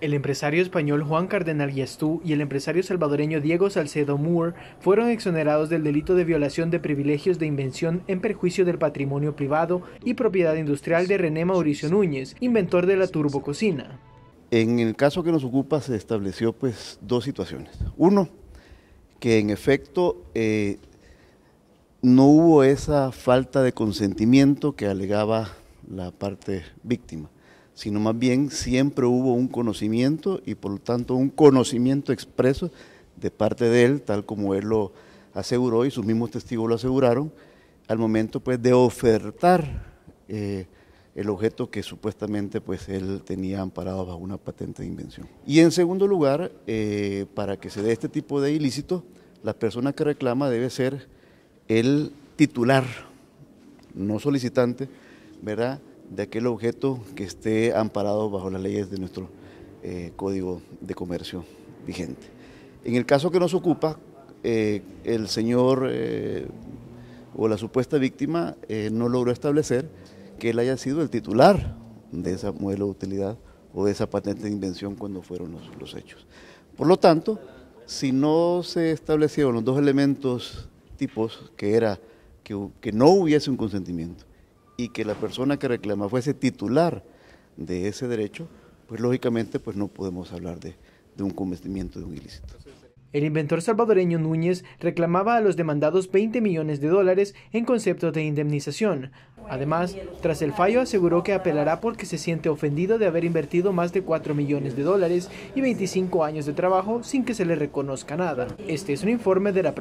El empresario español Juan Cardenal Yastú y el empresario salvadoreño Diego Salcedo Moore fueron exonerados del delito de violación de privilegios de invención en perjuicio del patrimonio privado y propiedad industrial de René Mauricio Núñez, inventor de la turbococina. En el caso que nos ocupa se estableció pues dos situaciones. Uno, que en efecto eh, no hubo esa falta de consentimiento que alegaba la parte víctima sino más bien siempre hubo un conocimiento y por lo tanto un conocimiento expreso de parte de él, tal como él lo aseguró y sus mismos testigos lo aseguraron, al momento pues de ofertar eh, el objeto que supuestamente pues él tenía amparado bajo una patente de invención. Y en segundo lugar, eh, para que se dé este tipo de ilícito, la persona que reclama debe ser el titular, no solicitante, ¿verdad? de aquel objeto que esté amparado bajo las leyes de nuestro eh, Código de Comercio vigente. En el caso que nos ocupa, eh, el señor eh, o la supuesta víctima no logró establecer que él haya sido el titular de esa modelo de utilidad o de esa patente de invención cuando fueron los, hechos. Por lo tanto, si no se establecieron los dos elementos tipos, que era que, que no hubiese un consentimiento y que la persona que reclama fuese titular de ese derecho, pues lógicamente pues no podemos hablar de, un cometimiento de un ilícito. El inventor salvadoreño Núñez reclamaba a los demandados 20 millones de dólares en concepto de indemnización. Además, tras el fallo aseguró que apelará porque se siente ofendido de haber invertido más de 4 millones de dólares y 25 años de trabajo sin que se le reconozca nada. Este es un informe de la